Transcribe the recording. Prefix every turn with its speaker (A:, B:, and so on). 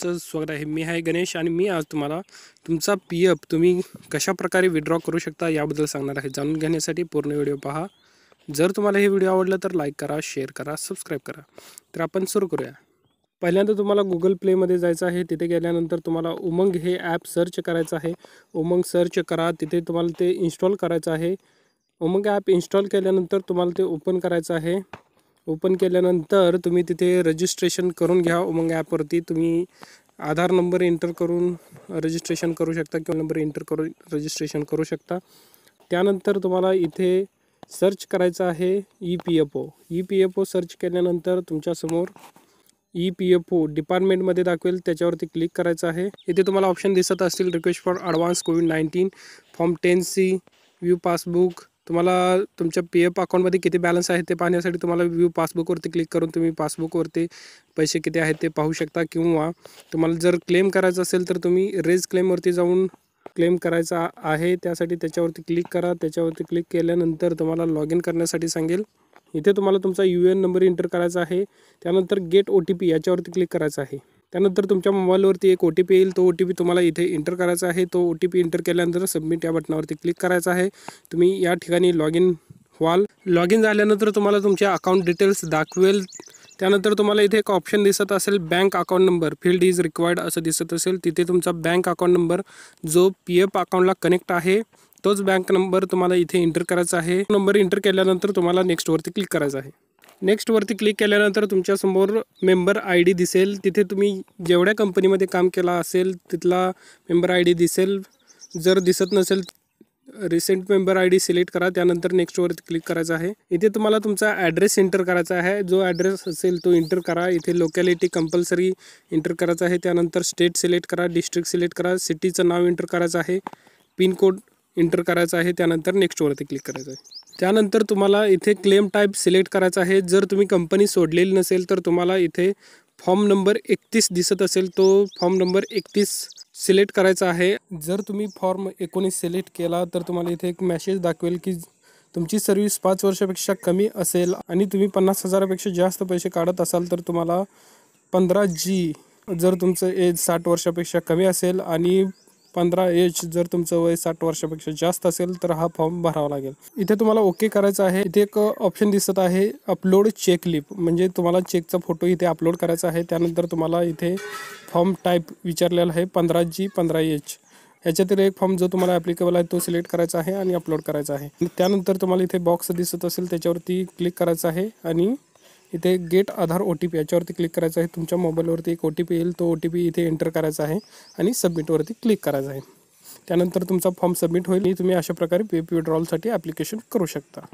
A: आजचं स्वागत है मी है गणेश मी आज तुम्हारा तुम्हारा पी एफ तुम्हें कशा प्रकार विड्रॉ करू शकता यह सांगणार आहे जाणून पूर्ण वीडियो पहा जर तुम्हारा हे वीडियो आवडला तो लाइक करा शेयर करा सब्सक्राइब करा तो अपन सुरू करूया तो तुम्हारा गुगल प्ले में जाए तिथे गर तुम्हारा उमंग हे ऐप सर्च कराएं उमंग सर्च करा तिथे तुम्हारा तो इन्स्टॉल कराएं आहे उमंग ऐप इन्स्टॉल के ओपन कराएं ओपन के तिथे रजिस्ट्रेशन करून घया उमंग ऐप तुम्हें आधार नंबर एंटर करून रजिस्ट्रेशन करू शकता कि नंबर एंटर कर रजिस्ट्रेशन करू शकता क्या तुम्हारा इधे सर्च करायचं E P F O E P F O search नर तुमच्यासमोर E P F O department दाखवेल दाखिल क्लिक कराए इतने तुम्हारा ऑप्शन दिसत request for advance COVID nineteen form ten C view passbook तुम्हाला तुमच्या पी एफ अकाउंटमध्ये किती बॅलन्स आहे ते पाहण्यासाठी तुम्हाला व्यू पासबुकवरती क्लिक करून तुम्ही पासबुकवरती पैसे किती आहेत ते पाहू शकता किंवा तुम्हाला जर क्लेम करायचं असेल तर तुम्ही रेज क्लेमवरती जाऊन क्लेम करायचा आहे त्यासाठी त्याच्यावरती क्लिक करा त्याच्यावरती क्लिक केल्यानंतर तुम्हाला लॉग इन करण्यासाठी सांगेल इथे तुम्हाला तुमचा यू एन नंबर एंटर करायचा आहे त्यानंतर गेट ओ टी पी याच्यावरती क्लिक करायचं आहे तुम्हार मोबाइल मोबाईलवरती एक ओ टी पी तो ओ टी पी तुम्हारा इधे एंटर करायचा है तो ओ टी पी एंटर के सबमिट या बटना क्लिक कराए तुम्हें तुम्ही लॉग इन वाल लॉग इन झाल्यानंतर तुम्हारा तुमचे अकाउंट डिटेल्स दाखवेल कनतर तुम्हारा इधे एक ऑप्शन दिसत अल bank account number field is required असं तिथे तुम्हारा बैंक अकाउंट नंबर जो पी एफ अकाउंटला कनेक्ट है तो बैंक नंबर तुम्हारा इधे एंटर कराए नंबर एंटर के नेक्स्ट वरती क्लिक कराए नेक्स्ट वरती क्लिक केल्यानंतर तुमच्यासमोर मेंबर आय डी दिसेल तिथे तुम्ही जेवढ्या कंपनीमध्ये काम केला असेल तिथला मेंबर आय डी दिसेल जर दिसत नसेल recent member I D select करा त्यानंतर नेक्स्टवरती क्लिक करायचं आहे इथे तुम्हाला तुमचा ॲड्रेस एंटर करायचा आहे जो ॲड्रेस असेल तो एंटर करा इथे लोकॅलिटी कंपल्सरी एंटर करायचं आहे त्यानंतर स्टेट सिलेक्ट करा डिस्ट्रिक्ट सिलेक्ट करा सिटीचं नाव एंटर करायचं आहे पिनकोड एंटर करायचं आहे त्यानंतर नेक्स्टवरती क्लिक करायचं आहे त्यानंतर तुम्हाला इथे क्लेम टाइप सिलेक्ट करायचा आहे जर तुम्ही कंपनी सोडलेली नसेल तर तुम्हाला इथे फॉर्म नंबर एकतीस दिसत असेल तो फॉर्म नंबर एकतीस सिलेक्ट करायचा आहे जर तुम्ही फॉर्म 19 सिलेक्ट केला तर तुम्हाला इथे एक मेसेज दाखवेल की तुमची सर्विस 5 वर्षापेक्षा कमी असेल आणि तुम्ही 50000 पेक्षा जास्त पैसे काढत असाल तर तुम्हाला पंधरा जी जर तुमचं एज साठ वर्षापेक्षा कमी असेल आणि पंद्रह एज जर तुम वय साठ वर्षापेक्षा जास्त अल तो हा फॉर्म भरावा लगे इधे तुम्हारा ओके कराए आहे एक ऑप्शन अं, दिसत है अपलोड चेक लिप तुम्हारा चेक का फोटो इतने अपलोड करायचा आहे त्यानंतर तुम्हाला फॉर्म टाइप विचार है पंद्रह जी पंद्रह एच याच्यातील एक फॉर्म जो तुम्हारा एप्लिकेबल है तो सिलेक्ट कराएँ अपलोड कराएं आहे त्यानंतर तुम्हाला बॉक्स दिसत क्लिक करायचं इतने get Aadhaar O T P याच्यावरती क्लिक कराए तुम्हार मोबाइल वरती एक ओ टी पी तो ओ टी पी इतने एंटर करायचा सबमिट वरती क्लिक कराएं आहे फॉर्म सबमिट हो तुम्हें अशा प्रकार पी पी सा एप्लिकेशन करू शकता